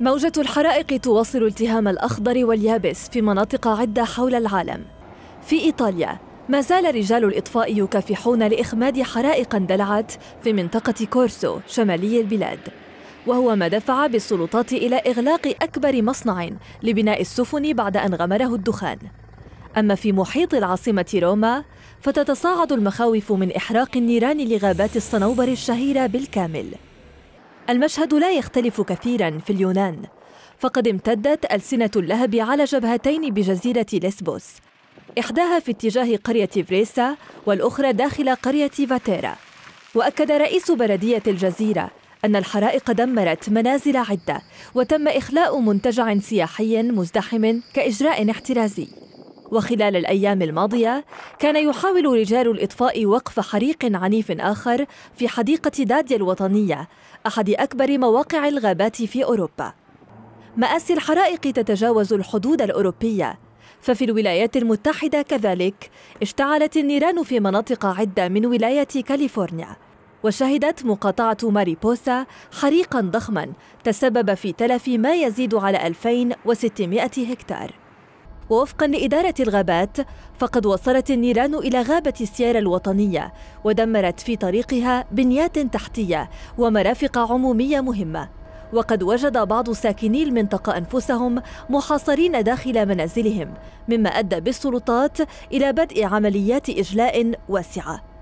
موجة الحرائق تواصل التهام الأخضر واليابس في مناطق عدة حول العالم في إيطاليا ما زال رجال الإطفاء يكافحون لإخماد حرائق اندلعت في منطقة كورسو شمالي البلاد وهو ما دفع بالسلطات إلى إغلاق أكبر مصنع لبناء السفن بعد أن غمره الدخان أما في محيط العاصمة روما فتتصاعد المخاوف من إحراق النيران لغابات الصنوبر الشهيرة بالكامل المشهد لا يختلف كثيرا في اليونان فقد امتدت ألسنة اللهب على جبهتين بجزيرة ليسبوس إحداها في اتجاه قرية فريسا والأخرى داخل قرية فاتيرا وأكد رئيس بلدية الجزيرة أن الحرائق دمرت منازل عدة وتم إخلاء منتجع سياحي مزدحم كإجراء احترازي وخلال الأيام الماضية كان يحاول رجال الإطفاء وقف حريق عنيف آخر في حديقة داديا الوطنية أحد أكبر مواقع الغابات في أوروبا مآسي الحرائق تتجاوز الحدود الأوروبية ففي الولايات المتحدة كذلك اشتعلت النيران في مناطق عدة من ولاية كاليفورنيا وشهدت مقاطعة ماريبوسا حريقا ضخما تسبب في تلف ما يزيد على 2600 هكتار ووفقا لإدارة الغابات فقد وصلت النيران إلى غابة السيارة الوطنية ودمرت في طريقها بنيات تحتية ومرافق عمومية مهمة وقد وجد بعض ساكني المنطقة أنفسهم محاصرين داخل منازلهم مما أدى بالسلطات إلى بدء عمليات إجلاء واسعة